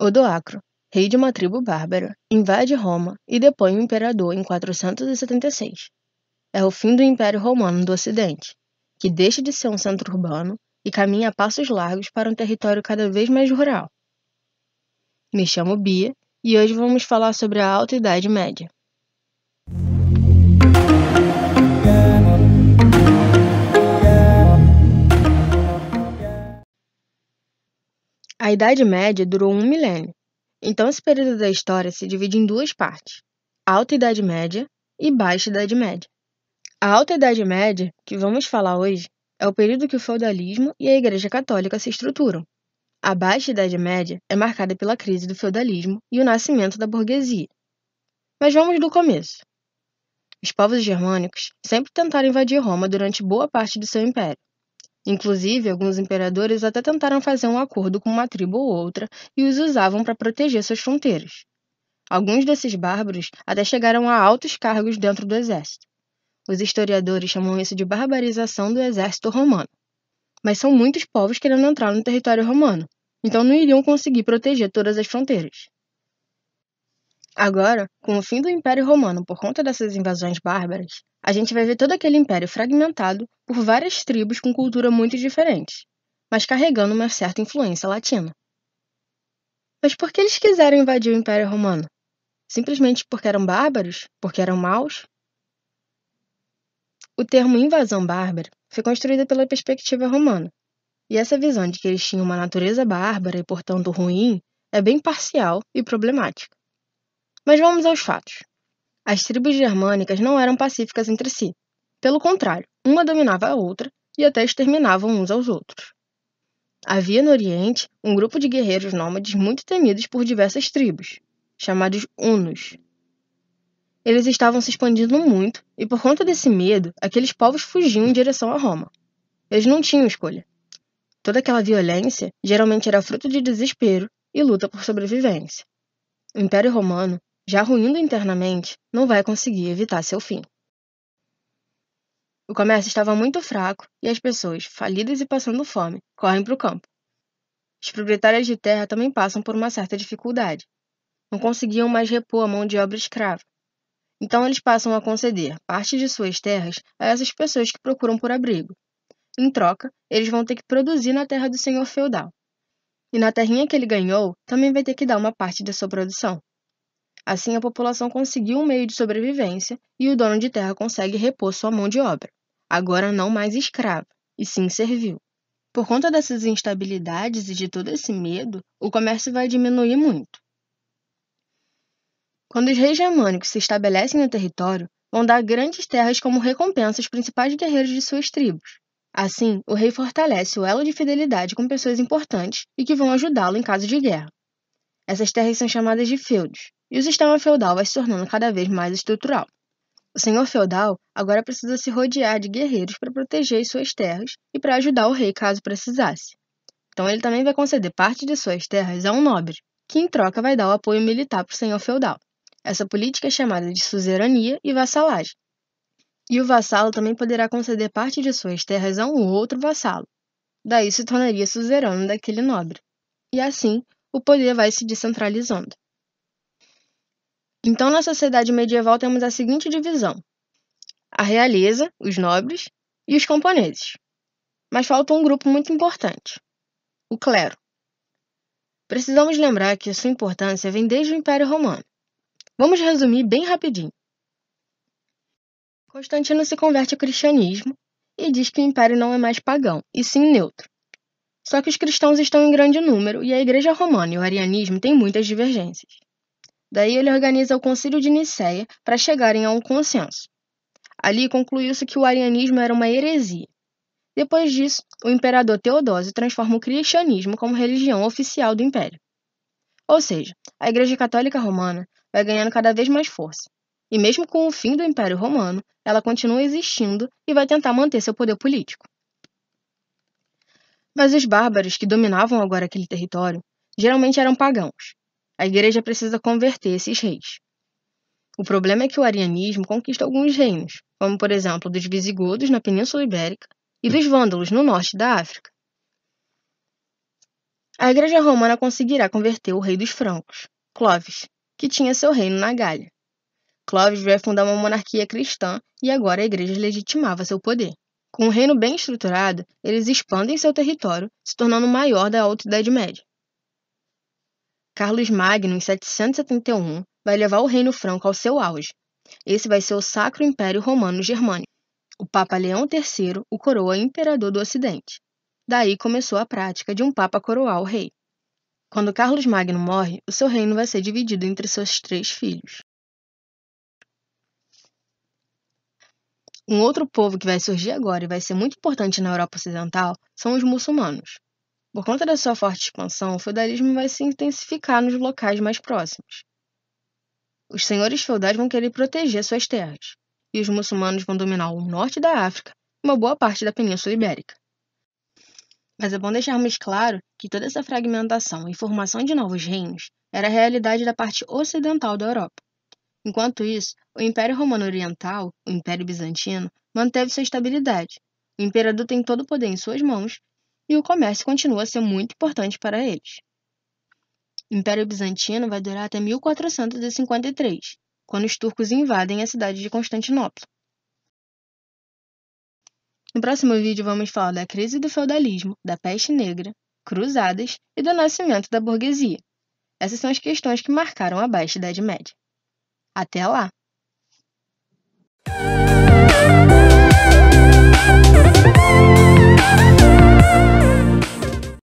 Odoacro, rei de uma tribo bárbara, invade Roma e depõe o imperador em 476. É o fim do Império Romano do Ocidente, que deixa de ser um centro urbano e caminha a passos largos para um território cada vez mais rural. Me chamo Bia e hoje vamos falar sobre a Alta Idade Média. A Idade Média durou um milênio, então esse período da história se divide em duas partes: Alta Idade Média e Baixa Idade Média. A Alta Idade Média, que vamos falar hoje, é o período que o feudalismo e a Igreja Católica se estruturam. A Baixa Idade Média é marcada pela crise do feudalismo e o nascimento da burguesia. Mas vamos do começo. Os povos germânicos sempre tentaram invadir Roma durante boa parte do seu império. Inclusive, alguns imperadores até tentaram fazer um acordo com uma tribo ou outra e os usavam para proteger suas fronteiras. Alguns desses bárbaros até chegaram a altos cargos dentro do exército. Os historiadores chamam isso de barbarização do exército romano. Mas são muitos povos querendo entrar no território romano, então não iriam conseguir proteger todas as fronteiras. Agora, com o fim do Império Romano por conta dessas invasões bárbaras, a gente vai ver todo aquele império fragmentado por várias tribos com cultura muito diferente, mas carregando uma certa influência latina. Mas por que eles quiseram invadir o Império Romano? Simplesmente porque eram bárbaros? Porque eram maus? O termo invasão bárbara foi construído pela perspectiva romana, e essa visão de que eles tinham uma natureza bárbara e, portanto, ruim é bem parcial e problemática. Mas vamos aos fatos. As tribos germânicas não eram pacíficas entre si. Pelo contrário, uma dominava a outra e até exterminavam uns aos outros. Havia no Oriente um grupo de guerreiros nômades muito temidos por diversas tribos, chamados Hunos. Eles estavam se expandindo muito e, por conta desse medo, aqueles povos fugiam em direção a Roma. Eles não tinham escolha. Toda aquela violência geralmente era fruto de desespero e luta por sobrevivência. O Império Romano já ruindo internamente, não vai conseguir evitar seu fim. O comércio estava muito fraco e as pessoas, falidas e passando fome, correm para o campo. Os proprietários de terra também passam por uma certa dificuldade. Não conseguiam mais repor a mão de obra escrava. Então eles passam a conceder parte de suas terras a essas pessoas que procuram por abrigo. Em troca, eles vão ter que produzir na terra do senhor feudal. E na terrinha que ele ganhou, também vai ter que dar uma parte da sua produção. Assim, a população conseguiu um meio de sobrevivência e o dono de terra consegue repor sua mão de obra, agora não mais escrava, e sim servil. Por conta dessas instabilidades e de todo esse medo, o comércio vai diminuir muito. Quando os reis germânicos se estabelecem no território, vão dar grandes terras como recompensa aos principais guerreiros de suas tribos. Assim, o rei fortalece o elo de fidelidade com pessoas importantes e que vão ajudá-lo em caso de guerra. Essas terras são chamadas de feudos, e o sistema feudal vai se tornando cada vez mais estrutural. O senhor feudal agora precisa se rodear de guerreiros para proteger suas terras e para ajudar o rei caso precisasse. Então ele também vai conceder parte de suas terras a um nobre, que em troca vai dar o apoio militar para o senhor feudal. Essa política é chamada de suzerania e vassalagem. E o vassalo também poderá conceder parte de suas terras a um outro vassalo. Daí se tornaria suzerano daquele nobre. E assim, o poder vai se descentralizando. Então, na sociedade medieval, temos a seguinte divisão: a realeza, os nobres, e os camponeses. Mas falta um grupo muito importante: o clero. Precisamos lembrar que sua importância vem desde o Império Romano. Vamos resumir bem rapidinho. Constantino se converte ao cristianismo e diz que o império não é mais pagão, e sim neutro. Só que os cristãos estão em grande número e a Igreja Romana e o arianismo têm muitas divergências. Daí ele organiza o Concílio de Nicéia para chegarem a um consenso. Ali concluiu-se que o arianismo era uma heresia. Depois disso, o imperador Teodósio transforma o cristianismo como religião oficial do império. Ou seja, a Igreja Católica Romana vai ganhando cada vez mais força. E mesmo com o fim do Império Romano, ela continua existindo e vai tentar manter seu poder político. Mas os bárbaros que dominavam agora aquele território geralmente eram pagãos, a igreja precisa converter esses reis. O problema é que o arianismo conquista alguns reinos, como por exemplo dos visigodos na Península Ibérica e dos vândalos no norte da África. A Igreja Romana conseguirá converter o rei dos francos, Clovis, que tinha seu reino na Gália. Clovis vai fundar uma monarquia cristã e agora a igreja legitimava seu poder. Com um reino bem estruturado, eles expandem seu território, se tornando o maior da Alta Idade Média. Carlos Magno, em 771, vai levar o Reino Franco ao seu auge. Esse vai ser o Sacro Império Romano Germânico. O Papa Leão III o coroa imperador do Ocidente. Daí começou a prática de um Papa coroar o rei. Quando Carlos Magno morre, o seu reino vai ser dividido entre seus três filhos. Um outro povo que vai surgir agora e vai ser muito importante na Europa Ocidental são os muçulmanos. Por conta da sua forte expansão, o feudalismo vai se intensificar nos locais mais próximos. Os senhores feudais vão querer proteger suas terras, e os muçulmanos vão dominar o norte da África e uma boa parte da Península Ibérica. Mas é bom deixarmos claro que toda essa fragmentação e formação de novos reinos era a realidade da parte ocidental da Europa. Enquanto isso, o Império Romano Oriental, o Império Bizantino, manteve sua estabilidade. O imperador tem todo o poder em suas mãos e o comércio continua a ser muito importante para eles. O Império Bizantino vai durar até 1453, quando os turcos invadem a cidade de Constantinopla. No próximo vídeo vamos falar da crise do feudalismo, da peste negra, cruzadas e do nascimento da burguesia. Essas são as questões que marcaram a Baixa Idade Média. Até lá!